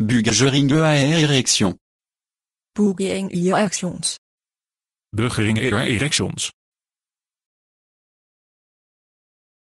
Bugering EAR erections. Bugering e erections. Bugering e erections.